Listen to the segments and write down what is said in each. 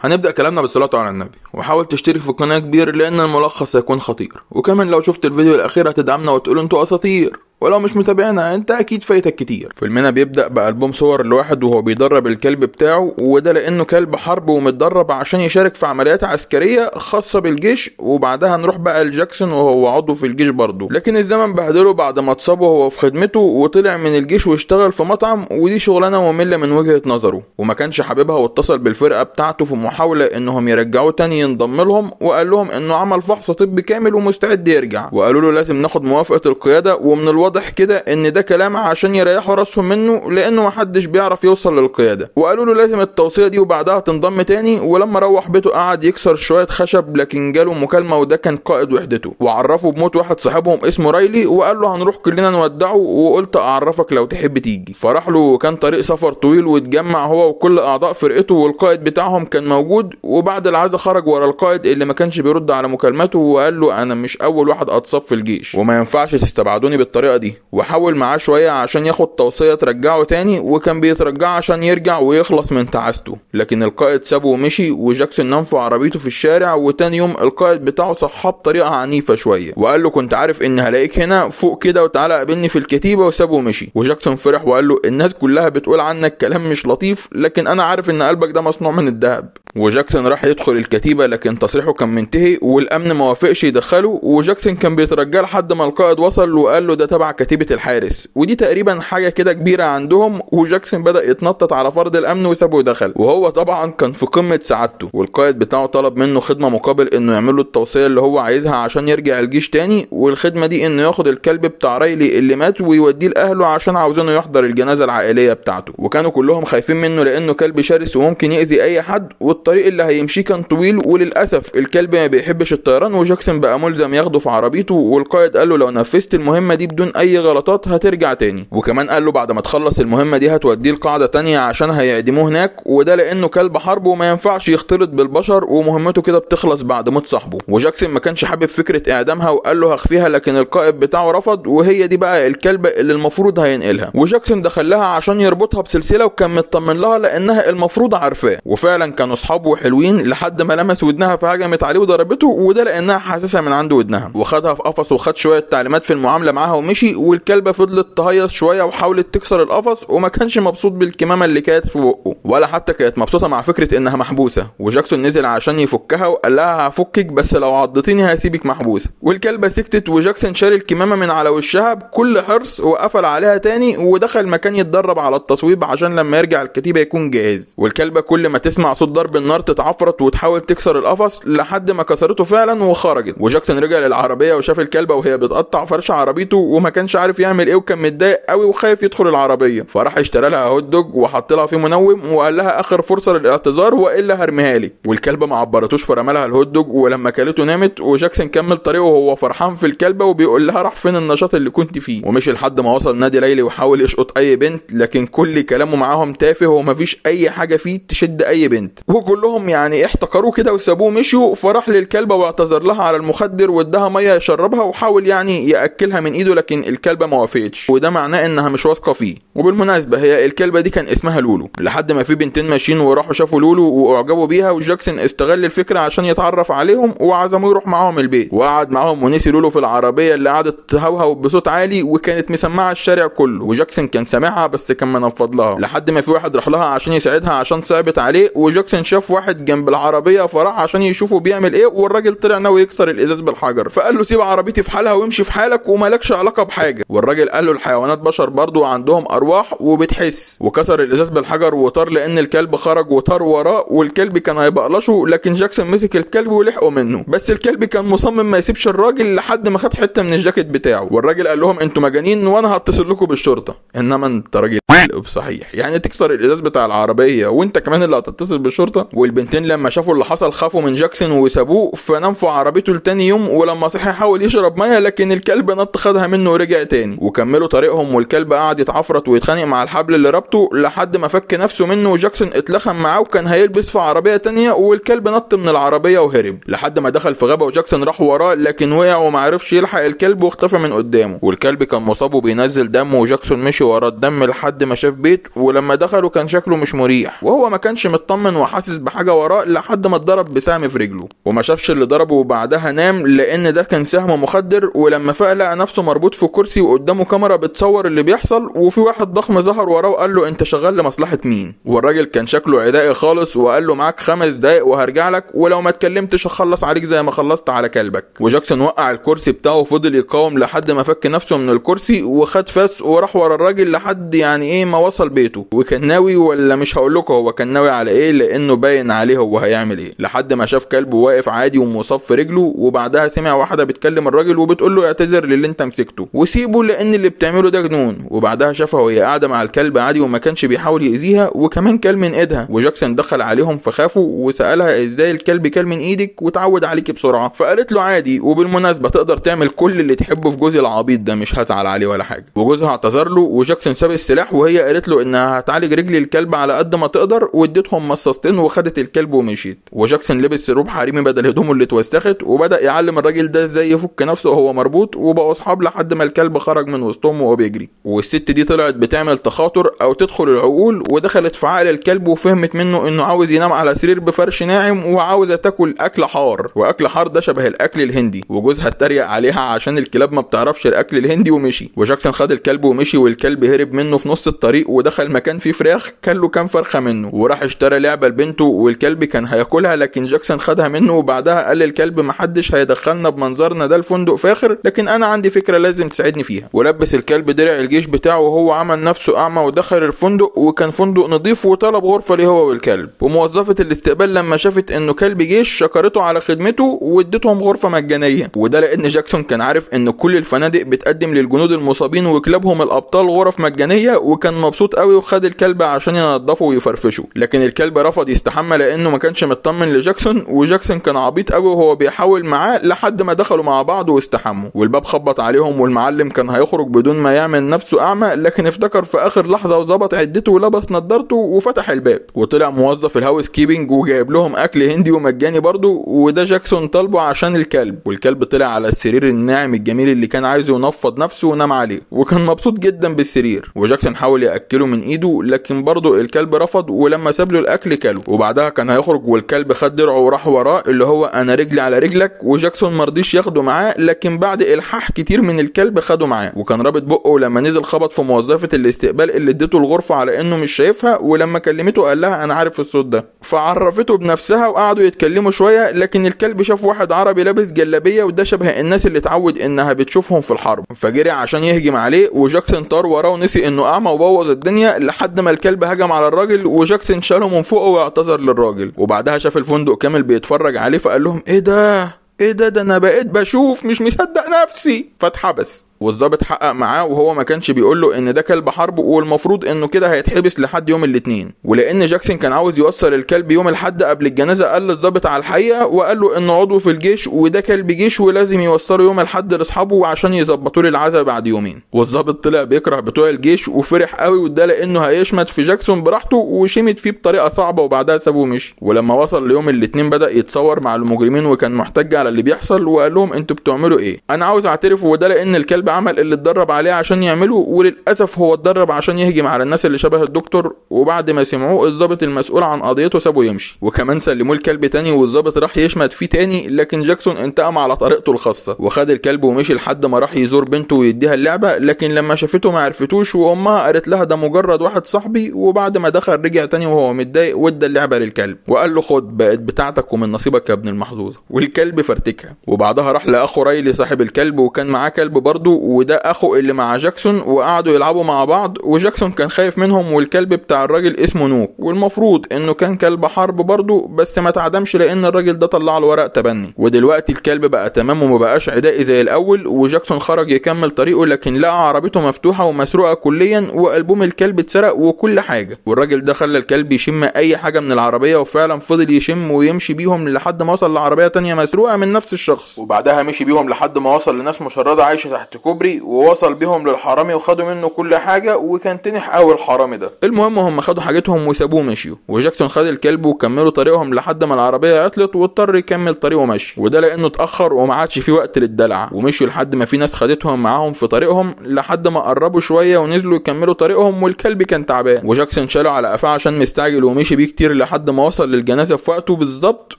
هنبدأ كلامنا بالصلاة على النبي وحاول تشترك في القناة كبير لأن الملخص هيكون خطير وكمان لو شفت الفيديو الأخير هتدعمنا وتقول انتوا أساطير ولو مش متابعنا انت اكيد فايتك كتير فيلمنا بيبدا بالبوم صور لواحد وهو بيدرب الكلب بتاعه وده لانه كلب حرب ومتدرب عشان يشارك في عمليات عسكريه خاصه بالجيش وبعدها نروح بقى لجاكسون وهو عضو في الجيش برضه لكن الزمن بهدله بعد ما اتصاب وهو في خدمته وطلع من الجيش واشتغل في مطعم ودي شغلانه ممله من وجهه نظره وما كانش حاببها واتصل بالفرقه بتاعته في محاوله انهم يرجعوه تاني ينضم لهم وقال لهم انه عمل فحص طبي كامل ومستعد يرجع وقالوا له لازم ناخد موافقه القياده ومن الوضع واضح كده ان ده كلام عشان يريحوا راسهم منه لانه محدش بيعرف يوصل للقياده وقالوا له لازم التوصيه دي وبعدها تنضم تاني ولما روح بيته قعد يكسر شويه خشب لكن جاله مكالمه وده كان قائد وحدته وعرفه بموت واحد صاحبهم اسمه رايلي وقال له هنروح كلنا نودعه وقلت اعرفك لو تحب تيجي فراح له كان طريق سفر طويل واتجمع هو وكل اعضاء فرقته والقائد بتاعهم كان موجود وبعد العزه خرج ورا القائد اللي ما كانش بيرد على مكالماته وقال له انا مش اول واحد اتصاب في الجيش وما ينفعش تستبعدوني بالطريقه دي وحاول معاه شوية عشان ياخد توصية ترجعه تاني وكان بيترجعه عشان يرجع ويخلص من تعاسته لكن القائد سابه ومشي وجاكسون نام في عربيته في الشارع وتاني يوم القائد بتاعه صحاه بطريقة عنيفة شوية وقال له كنت عارف ان هلاقيك هنا فوق كده وتعالى قابلني في الكتيبة وسابه ومشي وجاكسون فرح وقال له الناس كلها بتقول عنك كلام مش لطيف لكن انا عارف ان قلبك ده مصنوع من الذهب وجاكسون راح يدخل الكتيبة لكن تصريحه كان منتهي والأمن ما وافقش يدخله وجاكسون كان بيترجاه لحد ما القائد وصل وقال له ده تبع كتيبة الحارس ودي تقريبا حاجة كده كبيرة عندهم وجاكسون بدأ يتنطط على فرد الأمن وسابه ودخل وهو طبعا كان في قمة سعادته والقائد بتاعه طلب منه خدمة مقابل إنه يعمل له التوصية اللي هو عايزها عشان يرجع الجيش تاني والخدمة دي إنه ياخد الكلب بتاع رايلي اللي مات ويوديه لأهله عشان عاوزينه يحضر الجنازة العائلية بتاعته وكانوا كلهم خايفين منه لأنه كلب شرس وممكن يأذي أي حد الطريق اللي هيمشيه كان طويل وللاسف الكلب ما بيحبش الطيران وجاكسون بقى ملزم ياخده في عربيته والقائد قال له لو نفذت المهمه دي بدون اي غلطات هترجع تاني وكمان قال له بعد ما تخلص المهمه دي هتوديه لقاعده تانية عشان هيعدموه هناك وده لانه كلب حرب وما ينفعش يختلط بالبشر ومهمته كده بتخلص بعد موت صاحبه وجاكسون ما كانش حابب فكره اعدامها وقال له هخفيها لكن القائد بتاعه رفض وهي دي بقى الكلبه اللي المفروض هينقلها وجاكسون دخل لها عشان يربطها بسلسله وكان مطمن لها لانها المفروض عارفاه وفعلا كانوا اصحابه وحلوين لحد ما لمس ودنها فهجمت عليه وضربته وده لانها حاسسها من عند ودنها وخدها في قفص وخد شويه تعليمات في المعامله معاها ومشي والكلبه فضلت تهيص شويه وحاولت تكسر القفص وما كانش مبسوط بالكمامه اللي كانت في بقه ولا حتى كانت مبسوطه مع فكره انها محبوسه وجاكسون نزل عشان يفكها وقال لها هفكك بس لو عضتيني هسيبك محبوسه والكلبه سكتت وجاكسون شال الكمامه من على وشها بكل حرص وقفل عليها تاني ودخل مكان يتدرب على التصويب عشان لما يرجع الكتيبه يكون جاهز والكلبه كل ما تسمع صوت ضرب النار تتعفرت وتحاول تكسر القفص لحد ما كسرته فعلا وخرجت وجاكسون رجع للعربيه وشاف الكلبه وهي بتقطع فرش عربيته وما كانش عارف يعمل ايه وكان متضايق قوي وخايف يدخل العربيه فراح اشترى لها هوت دوج وحط لها فيه منوم وقال لها اخر فرصه للاعتذار والا هرميها لي والكلبه ما عبرتوش فرمى لها الهوت دوج ولما كلته نامت وجاكسون كمل طريقه وهو فرحان في الكلبه وبيقول لها راح فين النشاط اللي كنت فيه ومشي لحد ما وصل نادي ليلي وحاول يشقط اي بنت لكن كل كلامه معاهم تافه ومفيش اي حاجه فيه تشد اي بنت كلهم يعني احتقروه كده وسابوه مشوا فراح للكلبه واعتذر لها على المخدر واداها ميه يشربها وحاول يعني ياكلها من ايده لكن الكلبه ما وافقتش وده معناه انها مش واثقه فيه وبالمناسبه هي الكلبه دي كان اسمها لولو لحد ما في بنتين ماشيين وراحوا شافوا لولو واعجبوا بيها وجاكسون استغل الفكره عشان يتعرف عليهم وعزموه يروح معاهم البيت وقعد معاهم ونسي لولو في العربيه اللي قعدت تهوهو بصوت عالي وكانت مسمعه الشارع كله وجاكسون كان سامعها بس كان منفض لها لحد ما في واحد راح لها عشان يساعدها عشان صعبت عليه وجاكسون شاف شاف واحد جنب العربيه فراح عشان يشوفه بيعمل ايه والراجل طلع ناوي يكسر الازاز بالحجر فقال له سيب عربيتي في حالها وامشي في حالك ومالكش علاقه بحاجه والراجل قال له الحيوانات بشر برضه عندهم ارواح وبتحس وكسر الازاز بالحجر وطار لان الكلب خرج وطار وراه والكلب كان هيبقلشه لكن جاكسون مسك الكلب ولحقه منه بس الكلب كان مصمم ما يسيبش الراجل لحد ما خد حته من الجاكيت بتاعه والراجل قال لهم انتوا مجانين وانا هتصل لكم بالشرطه انما انت راجل صحيح يعني تكسر الازاز بتاع العربيه وانت كمان اللي هتتصل بالشرطه والبنتين لما شافوا اللي حصل خافوا من جاكسون وسابوه فنام في عربيته لتاني يوم ولما صحي حاول يشرب ميه لكن الكلب نط خدها منه ورجع تاني وكملوا طريقهم والكلب قعد يتعفرت ويتخانق مع الحبل اللي ربطه لحد ما فك نفسه منه وجاكسون اتلخم معاه وكان هيلبس في عربيه تانية والكلب نط من العربيه وهرب لحد ما دخل في غابه وجاكسون راح وراه لكن وقع ومعرفش يلحق الكلب واختفى من قدامه والكلب كان مصاب وبينزل دم وجاكسون مشي وراه الدم لحد ما شاف بيت ولما دخله كان شكله مش مريح وهو ما كانش مطمن وحاسس بحاجه وراه لحد ما اتضرب بسهم في رجله وما شافش اللي ضربه وبعدها نام لان ده كان سهم مخدر ولما فاق لقى نفسه مربوط في كرسي وقدامه كاميرا بتصور اللي بيحصل وفي واحد ضخم ظهر وراه وقال له انت شغال لمصلحه مين والراجل كان شكله عدائي خالص وقال له معاك خمس دقايق وهرجع لك ولو ما اتكلمتش هخلص عليك زي ما خلصت على كلبك وجاكسون وقع الكرسي بتاعه وفضل يقاوم لحد ما فك نفسه من الكرسي وخد فاس وراح ورا الراجل لحد يعني ايه ما وصل بيته وكان ناوي ولا مش هقول لكم هو كان ناوي على ايه لانه باين عليه هو هيعمل ايه لحد ما شاف كلبه واقف عادي ومصاب في رجله وبعدها سمع واحده بتكلم الراجل وبتقول له اعتذر للي انت مسكته وسيبه لان اللي بتعمله ده جنون وبعدها شافها وهي قاعده مع الكلب عادي وما كانش بيحاول يأذيها وكمان كل من ايدها وجاكسون دخل عليهم فخافوا وسألها ازاي الكلب كل من ايدك وتعود عليك بسرعه فقالت له عادي وبالمناسبه تقدر تعمل كل اللي تحبه في جوزي العبيط ده مش هزعل عليه ولا حاجه وجوزها اعتذر له وجاكسون ساب السلاح وهي قالت له انها هتعالج رجل الكلب على قد ما تقدر واديتهم مصاصتين وخدت الكلب ومشيت وجاكسون لبس روب حريمي بدل هدومه اللي اتوسخت وبدا يعلم الراجل ده ازاي يفك نفسه وهو مربوط وبقوا اصحاب لحد ما الكلب خرج من وسطهم وهو بيجري والست دي طلعت بتعمل تخاطر او تدخل العقول ودخلت في عقل الكلب وفهمت منه انه عاوز ينام على سرير بفرش ناعم وعاوزه تاكل اكل حار واكل حار ده شبه الاكل الهندي وجوزها اتريق عليها عشان الكلاب ما بتعرفش الاكل الهندي ومشي وجاكسون خد الكلب ومشي والكلب هرب منه في نص الطريق ودخل مكان فيه فراخ كان له كام فرخه منه وراح اشترى لعبه لبنته بتاعته والكلب كان هياكلها لكن جاكسون خدها منه وبعدها قال للكلب محدش هيدخلنا بمنظرنا ده الفندق فاخر لكن انا عندي فكره لازم تساعدني فيها ولبس الكلب درع الجيش بتاعه وهو عمل نفسه اعمى ودخل الفندق وكان فندق نظيف وطلب غرفه ليه هو والكلب وموظفه الاستقبال لما شافت انه كلب جيش شكرته على خدمته وادتهم غرفه مجانيه وده لان جاكسون كان عارف ان كل الفنادق بتقدم للجنود المصابين وكلابهم الابطال غرف مجانيه وكان مبسوط قوي وخد الكلب عشان ينضفه ويفرفشه لكن الكلب رفض يستع استحمى لانه ما كانش مطمن لجاكسون وجاكسون كان عبيط قوي وهو بيحاول معاه لحد ما دخلوا مع بعض واستحموا والباب خبط عليهم والمعلم كان هيخرج بدون ما يعمل نفسه اعمى لكن افتكر في اخر لحظه وظبط عدته ولبس نضارته وفتح الباب وطلع موظف الهاوس كيبنج وجايب لهم اكل هندي ومجاني برضه وده جاكسون طالبه عشان الكلب والكلب طلع على السرير الناعم الجميل اللي كان عايزه ينفض نفسه ونام عليه وكان مبسوط جدا بالسرير وجاكسون حاول ياكله من ايده لكن برضه الكلب رفض ولما ساب له الاكل كله وبعدها كان هيخرج والكلب خد درعه وراح وراه اللي هو انا رجلي على رجلك وجاكسون مرضيش ياخده معاه لكن بعد الحاح كتير من الكلب خده معاه وكان رابط بقه ولما نزل خبط في موظفه الاستقبال اللي اديته الغرفه على انه مش شايفها ولما كلمته قال لها انا عارف الصوت ده فعرفته بنفسها وقعدوا يتكلموا شويه لكن الكلب شاف واحد عربي لابس جلابيه وده شبه الناس اللي اتعود انها بتشوفهم في الحرب فجري عشان يهجم عليه وجاكسون طار وراه ونسي انه اعمى وبوظ الدنيا لحد ما الكلب هجم على الراجل وجاكسون شاله من فوقه واعتذر نظر للراجل وبعدها شاف الفندق كامل بيتفرج عليه فقال لهم ايه ده ايه ده ده انا بقيت بشوف مش مصدق نفسي فاتحبس والظابط حقق معاه وهو ما كانش بيقول له ان ده كلب حرب والمفروض انه كده هيتحبس لحد يوم الاثنين ولان جاكسون كان عاوز يوصل الكلب يوم الاحد قبل الجنازه قال للظابط على الحقيقه وقال له انه عضو في الجيش وده كلب جيش ولازم يوصله يوم الاحد لاصحابه عشان يظبطوا له العزاء بعد يومين والظابط طلع بيكره بتوع الجيش وفرح قوي وده لانه هيشمت في جاكسون براحته وشمت فيه بطريقه صعبه وبعدها سابوه ومشي ولما وصل ليوم الاثنين بدا يتصور مع المجرمين وكان محتج على اللي بيحصل وقال لهم انتوا بتعملوا ايه انا عاوز اعترف وده لان الكلب بعمل اللي اتدرب عليه عشان يعمله وللاسف هو اتدرب عشان يهجم على الناس اللي شبه الدكتور وبعد ما سمعوه الظابط المسؤول عن قضيته سابه يمشي وكمان سلموه الكلب تاني والظابط راح يشمت فيه تاني لكن جاكسون انتقم على طريقته الخاصه وخد الكلب ومشي لحد ما راح يزور بنته ويديها اللعبه لكن لما شافته ما عرفتوش وامها قالت لها ده مجرد واحد صاحبي وبعد ما دخل رجع تاني وهو متضايق وادى اللعبه للكلب وقال له خد بقت بتاعتك ومن نصيبك يا ابن المحظوظه والكلب فرتكها وبعدها راح لاخو رايلي صاحب الكلب وكان معاه كلب برضه وده اخو اللي مع جاكسون وقعدوا يلعبوا مع بعض وجاكسون كان خايف منهم والكلب بتاع الراجل اسمه نوك والمفروض انه كان كلب حرب برضه بس ما تعدمش لان الراجل ده طلع له ورق تبني ودلوقتي الكلب بقى تمام ومبقاش عدائي زي الاول وجاكسون خرج يكمل طريقه لكن لقى عربيته مفتوحه ومسروقه كليا والبوم الكلب اتسرق وكل حاجه والراجل ده خلى الكلب يشم اي حاجه من العربيه وفعلا فضل يشم ويمشي بيهم لحد ما وصل لعربيه تانية مسروقه من نفس الشخص وبعدها مشي بيهم لحد ما وصل لناس مشرده عايشه تحت كوب الكوبري ووصل بيهم للحرامي وخدوا منه كل حاجه وكان تنح قوي الحرامي ده المهم هم خدوا حاجتهم وسابوه مشيوا وجاكسون خد الكلب وكملوا طريقهم لحد ما العربيه عطلت واضطر يكمل طريقه مشي وده لانه اتاخر وما عادش في وقت للدلع ومشوا لحد ما في ناس خدتهم معاهم في طريقهم لحد ما قربوا شويه ونزلوا يكملوا طريقهم والكلب كان تعبان وجاكسون شاله على قفاه عشان مستعجل ومشي بيه كتير لحد ما وصل للجنازه في وقته بالظبط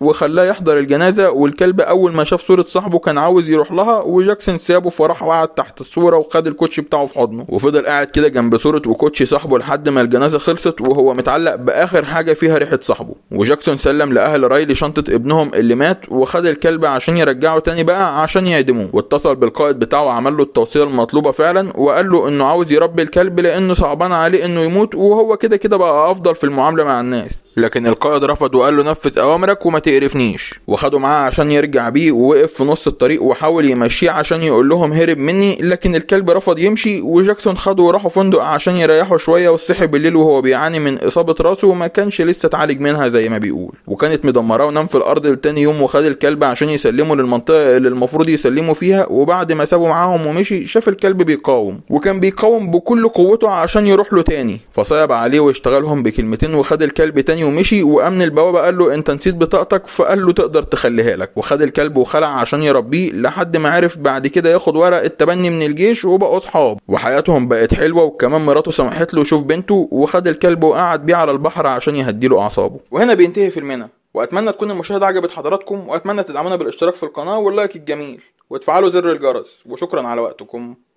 وخلاه يحضر الجنازه والكلب اول ما شاف صوره صاحبه كان عاوز يروح لها وجاكسون سابه فراح وقعد تحت الصوره وخد الكوتشي بتاعه في حضنه وفضل قاعد كده جنب صوره وكوتشي صاحبه لحد ما الجنازه خلصت وهو متعلق باخر حاجه فيها ريحه صاحبه وجاكسون سلم لاهل رايلي شنطه ابنهم اللي مات وخد الكلب عشان يرجعه تاني بقى عشان يعدموه واتصل بالقائد بتاعه وعمل له التوصيه المطلوبه فعلا وقال له انه عاوز يربي الكلب لانه صعبان عليه انه يموت وهو كده كده بقى افضل في المعامله مع الناس لكن القائد رفض وقال له نفذ اوامرك وما تقرفنيش وخده معاه عشان يرجع بيه ووقف في نص الطريق وحاول يمشيه عشان يقول لهم هرب مني تاني لكن الكلب رفض يمشي وجاكسون خده وراحوا فندق عشان يريحوا شوية وصحي بالليل وهو بيعاني من إصابة راسه وما كانش لسه اتعالج منها زي ما بيقول وكانت مدمرة ونام في الأرض لتاني يوم وخد الكلب عشان يسلمه للمنطقة اللي المفروض يسلمه فيها وبعد ما سابه معاهم ومشي شاف الكلب بيقاوم وكان بيقاوم بكل قوته عشان يروح له تاني فصعب عليه واشتغلهم بكلمتين وخد الكلب تاني ومشي وأمن البوابة قال له أنت نسيت بطاقتك فقال له تقدر تخليها لك وخد الكلب وخلع عشان يربيه لحد ما عرف بعد كده ياخد ورقة التبني من الجيش وبقوا اصحاب وحياتهم بقت حلوه وكمان مراته سمحت له يشوف بنته وخد الكلب وقعد بيه على البحر عشان يهديله اعصابه وهنا بينتهي فيلمنا واتمنى تكون المشاهده عجبت حضراتكم واتمنى تدعمونا بالاشتراك في القناه واللايك الجميل وتفعلوا زر الجرس وشكرا على وقتكم